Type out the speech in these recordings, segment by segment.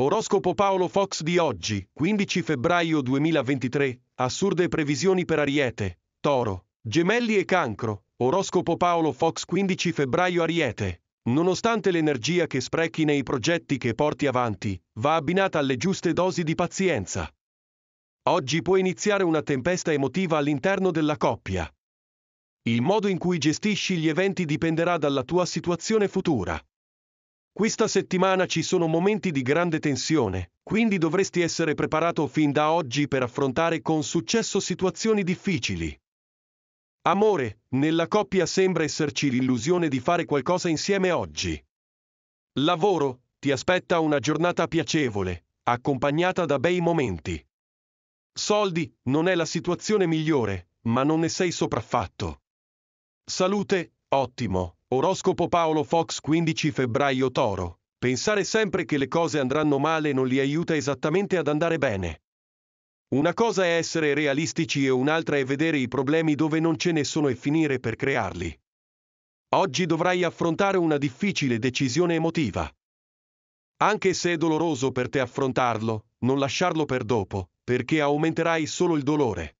Oroscopo Paolo Fox di oggi, 15 febbraio 2023. Assurde previsioni per Ariete, Toro, Gemelli e Cancro. Oroscopo Paolo Fox 15 febbraio Ariete. Nonostante l'energia che sprechi nei progetti che porti avanti, va abbinata alle giuste dosi di pazienza. Oggi può iniziare una tempesta emotiva all'interno della coppia. Il modo in cui gestisci gli eventi dipenderà dalla tua situazione futura. Questa settimana ci sono momenti di grande tensione, quindi dovresti essere preparato fin da oggi per affrontare con successo situazioni difficili. Amore, nella coppia sembra esserci l'illusione di fare qualcosa insieme oggi. Lavoro, ti aspetta una giornata piacevole, accompagnata da bei momenti. Soldi, non è la situazione migliore, ma non ne sei sopraffatto. Salute, ottimo, Oroscopo Paolo Fox 15 febbraio Toro. Pensare sempre che le cose andranno male non li aiuta esattamente ad andare bene. Una cosa è essere realistici e un'altra è vedere i problemi dove non ce ne sono e finire per crearli. Oggi dovrai affrontare una difficile decisione emotiva. Anche se è doloroso per te affrontarlo, non lasciarlo per dopo, perché aumenterai solo il dolore.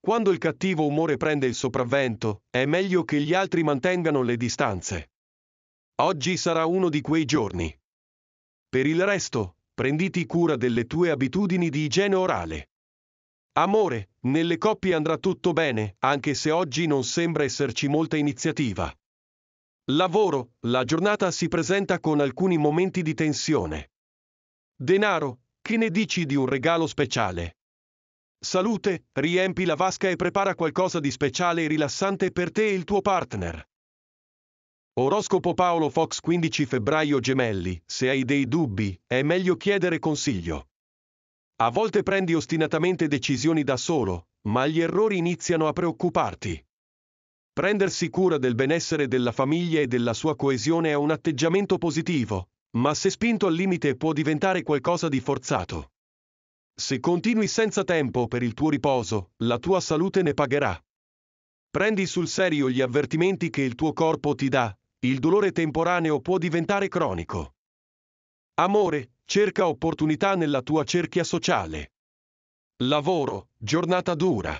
Quando il cattivo umore prende il sopravvento, è meglio che gli altri mantengano le distanze. Oggi sarà uno di quei giorni. Per il resto, prenditi cura delle tue abitudini di igiene orale. Amore, nelle coppie andrà tutto bene, anche se oggi non sembra esserci molta iniziativa. Lavoro, la giornata si presenta con alcuni momenti di tensione. Denaro, che ne dici di un regalo speciale? Salute, riempi la vasca e prepara qualcosa di speciale e rilassante per te e il tuo partner. Oroscopo Paolo Fox 15 febbraio Gemelli, se hai dei dubbi, è meglio chiedere consiglio. A volte prendi ostinatamente decisioni da solo, ma gli errori iniziano a preoccuparti. Prendersi cura del benessere della famiglia e della sua coesione è un atteggiamento positivo, ma se spinto al limite può diventare qualcosa di forzato. Se continui senza tempo per il tuo riposo, la tua salute ne pagherà. Prendi sul serio gli avvertimenti che il tuo corpo ti dà, il dolore temporaneo può diventare cronico. Amore, cerca opportunità nella tua cerchia sociale. Lavoro, giornata dura.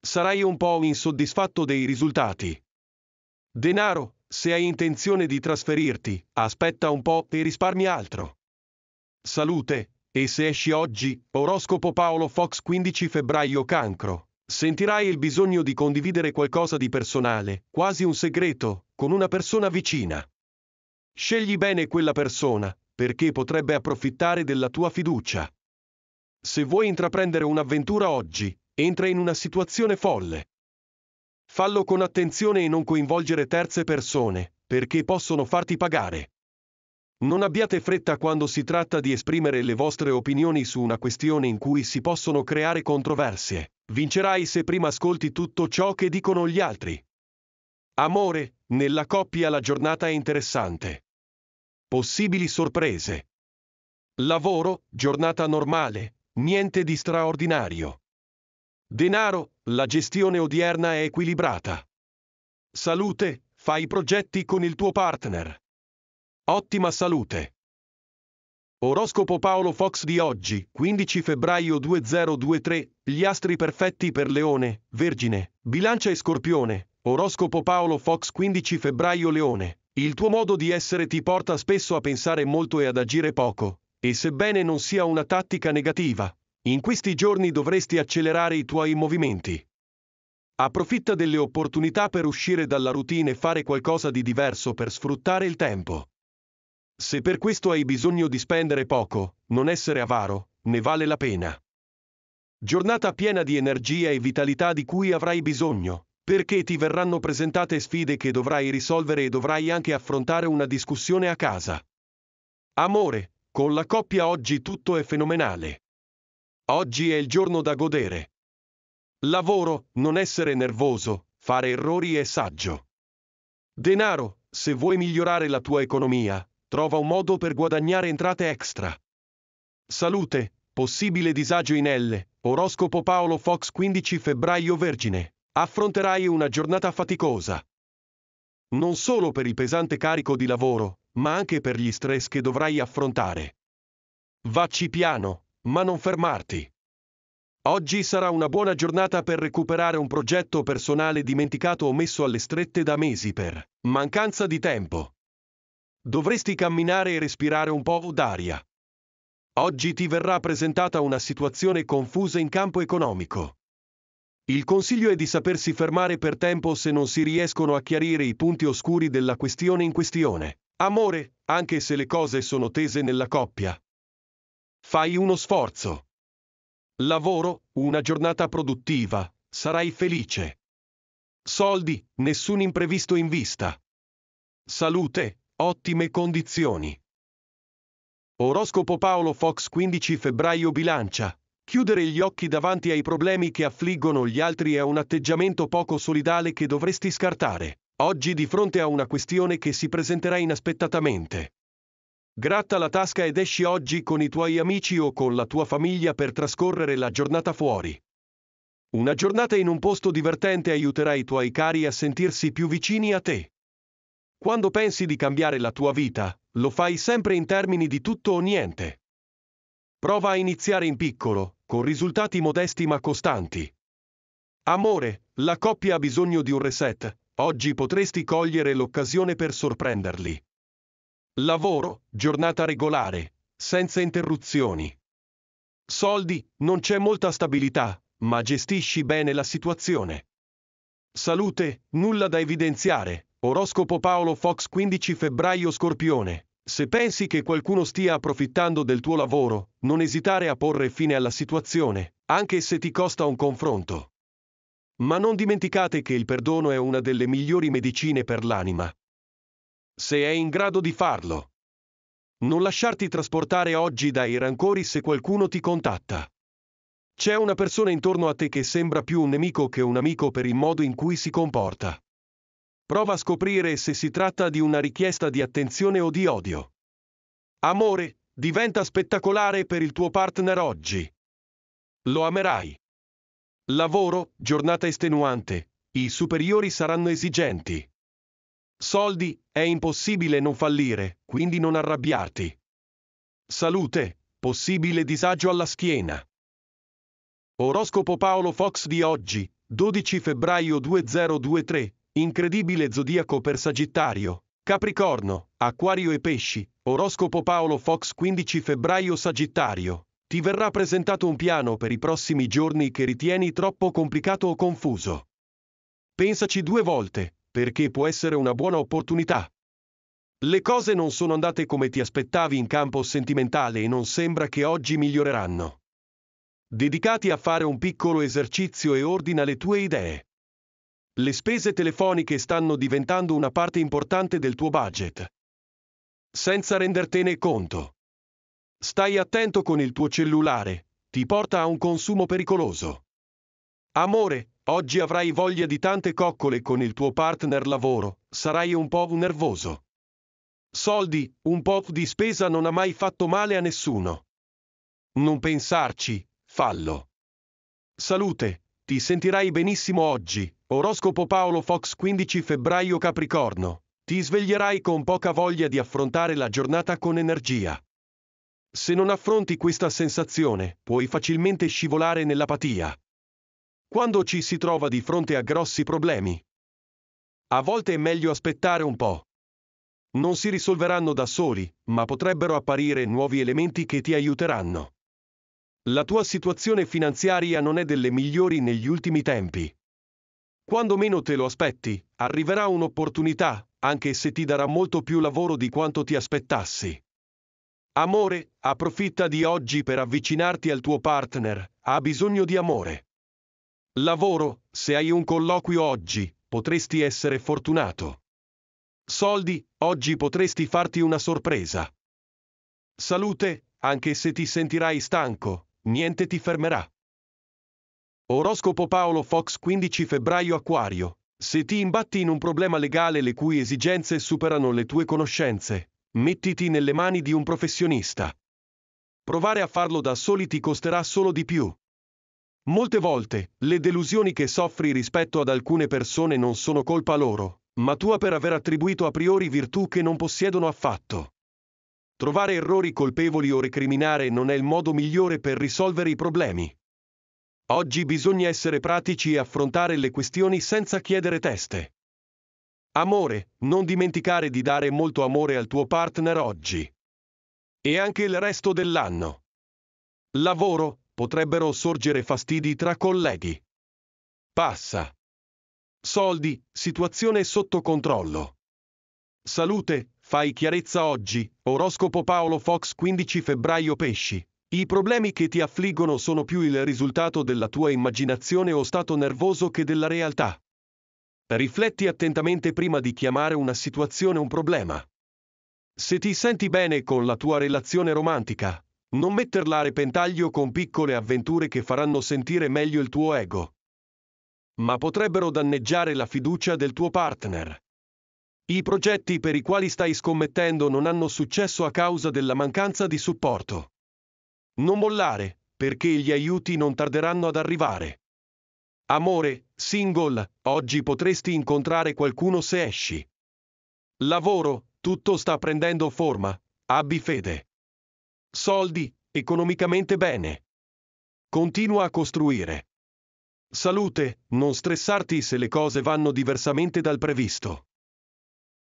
Sarai un po' insoddisfatto dei risultati. Denaro, se hai intenzione di trasferirti, aspetta un po' e risparmi altro. Salute, e se esci oggi, oroscopo Paolo Fox 15 febbraio cancro. Sentirai il bisogno di condividere qualcosa di personale, quasi un segreto, con una persona vicina. Scegli bene quella persona, perché potrebbe approfittare della tua fiducia. Se vuoi intraprendere un'avventura oggi, entra in una situazione folle. Fallo con attenzione e non coinvolgere terze persone, perché possono farti pagare. Non abbiate fretta quando si tratta di esprimere le vostre opinioni su una questione in cui si possono creare controversie. Vincerai se prima ascolti tutto ciò che dicono gli altri. Amore, nella coppia la giornata è interessante. Possibili sorprese. Lavoro, giornata normale, niente di straordinario. Denaro, la gestione odierna è equilibrata. Salute, fai progetti con il tuo partner. Ottima salute! Oroscopo Paolo Fox di oggi, 15 febbraio 2023, gli astri perfetti per Leone, Vergine, Bilancia e Scorpione. Oroscopo Paolo Fox 15 febbraio Leone. Il tuo modo di essere ti porta spesso a pensare molto e ad agire poco, e sebbene non sia una tattica negativa, in questi giorni dovresti accelerare i tuoi movimenti. Approfitta delle opportunità per uscire dalla routine e fare qualcosa di diverso per sfruttare il tempo. Se per questo hai bisogno di spendere poco, non essere avaro, ne vale la pena. Giornata piena di energia e vitalità di cui avrai bisogno, perché ti verranno presentate sfide che dovrai risolvere e dovrai anche affrontare una discussione a casa. Amore, con la coppia oggi tutto è fenomenale. Oggi è il giorno da godere. Lavoro, non essere nervoso, fare errori è saggio. Denaro, se vuoi migliorare la tua economia, trova un modo per guadagnare entrate extra. Salute, possibile disagio in L. Oroscopo Paolo Fox 15 febbraio Vergine. Affronterai una giornata faticosa. Non solo per il pesante carico di lavoro, ma anche per gli stress che dovrai affrontare. Vacci piano, ma non fermarti. Oggi sarà una buona giornata per recuperare un progetto personale dimenticato o messo alle strette da mesi per mancanza di tempo dovresti camminare e respirare un po' d'aria. Oggi ti verrà presentata una situazione confusa in campo economico. Il consiglio è di sapersi fermare per tempo se non si riescono a chiarire i punti oscuri della questione in questione. Amore, anche se le cose sono tese nella coppia. Fai uno sforzo. Lavoro, una giornata produttiva, sarai felice. Soldi, nessun imprevisto in vista. Salute, Ottime condizioni. Oroscopo Paolo Fox 15 febbraio bilancia. Chiudere gli occhi davanti ai problemi che affliggono gli altri è un atteggiamento poco solidale che dovresti scartare. Oggi di fronte a una questione che si presenterà inaspettatamente. Gratta la tasca ed esci oggi con i tuoi amici o con la tua famiglia per trascorrere la giornata fuori. Una giornata in un posto divertente aiuterà i tuoi cari a sentirsi più vicini a te. Quando pensi di cambiare la tua vita, lo fai sempre in termini di tutto o niente. Prova a iniziare in piccolo, con risultati modesti ma costanti. Amore, la coppia ha bisogno di un reset, oggi potresti cogliere l'occasione per sorprenderli. Lavoro, giornata regolare, senza interruzioni. Soldi, non c'è molta stabilità, ma gestisci bene la situazione. Salute, nulla da evidenziare, Oroscopo Paolo Fox 15 febbraio Scorpione. Se pensi che qualcuno stia approfittando del tuo lavoro, non esitare a porre fine alla situazione, anche se ti costa un confronto. Ma non dimenticate che il perdono è una delle migliori medicine per l'anima. Se è in grado di farlo. Non lasciarti trasportare oggi dai rancori se qualcuno ti contatta. C'è una persona intorno a te che sembra più un nemico che un amico per il modo in cui si comporta. Prova a scoprire se si tratta di una richiesta di attenzione o di odio. Amore, diventa spettacolare per il tuo partner oggi. Lo amerai. Lavoro, giornata estenuante, i superiori saranno esigenti. Soldi, è impossibile non fallire, quindi non arrabbiarti. Salute, possibile disagio alla schiena. Oroscopo Paolo Fox di oggi, 12 febbraio 2023, Incredibile zodiaco per Sagittario, Capricorno, Acquario e Pesci, oroscopo Paolo Fox 15 febbraio Sagittario. Ti verrà presentato un piano per i prossimi giorni che ritieni troppo complicato o confuso. Pensaci due volte, perché può essere una buona opportunità. Le cose non sono andate come ti aspettavi in campo sentimentale e non sembra che oggi miglioreranno. Dedicati a fare un piccolo esercizio e ordina le tue idee. Le spese telefoniche stanno diventando una parte importante del tuo budget. Senza rendertene conto. Stai attento con il tuo cellulare, ti porta a un consumo pericoloso. Amore, oggi avrai voglia di tante coccole con il tuo partner lavoro, sarai un po' nervoso. Soldi, un po' di spesa non ha mai fatto male a nessuno. Non pensarci, fallo. Salute, ti sentirai benissimo oggi, Oroscopo Paolo Fox 15 febbraio Capricorno. Ti sveglierai con poca voglia di affrontare la giornata con energia. Se non affronti questa sensazione, puoi facilmente scivolare nell'apatia. Quando ci si trova di fronte a grossi problemi, a volte è meglio aspettare un po'. Non si risolveranno da soli, ma potrebbero apparire nuovi elementi che ti aiuteranno. La tua situazione finanziaria non è delle migliori negli ultimi tempi. Quando meno te lo aspetti, arriverà un'opportunità, anche se ti darà molto più lavoro di quanto ti aspettassi. Amore, approfitta di oggi per avvicinarti al tuo partner, ha bisogno di amore. Lavoro, se hai un colloquio oggi, potresti essere fortunato. Soldi, oggi potresti farti una sorpresa. Salute, anche se ti sentirai stanco, niente ti fermerà. Oroscopo Paolo Fox 15 febbraio Aquario. Se ti imbatti in un problema legale le cui esigenze superano le tue conoscenze, mettiti nelle mani di un professionista. Provare a farlo da soli ti costerà solo di più. Molte volte, le delusioni che soffri rispetto ad alcune persone non sono colpa loro, ma tua per aver attribuito a priori virtù che non possiedono affatto. Trovare errori colpevoli o recriminare non è il modo migliore per risolvere i problemi. Oggi bisogna essere pratici e affrontare le questioni senza chiedere teste. Amore, non dimenticare di dare molto amore al tuo partner oggi. E anche il resto dell'anno. Lavoro, potrebbero sorgere fastidi tra colleghi. Passa. Soldi, situazione sotto controllo. Salute, fai chiarezza oggi. Oroscopo Paolo Fox 15 febbraio Pesci. I problemi che ti affliggono sono più il risultato della tua immaginazione o stato nervoso che della realtà. Rifletti attentamente prima di chiamare una situazione un problema. Se ti senti bene con la tua relazione romantica, non metterla a repentaglio con piccole avventure che faranno sentire meglio il tuo ego, ma potrebbero danneggiare la fiducia del tuo partner. I progetti per i quali stai scommettendo non hanno successo a causa della mancanza di supporto. Non mollare, perché gli aiuti non tarderanno ad arrivare. Amore, single, oggi potresti incontrare qualcuno se esci. Lavoro, tutto sta prendendo forma, abbi fede. Soldi, economicamente bene. Continua a costruire. Salute, non stressarti se le cose vanno diversamente dal previsto.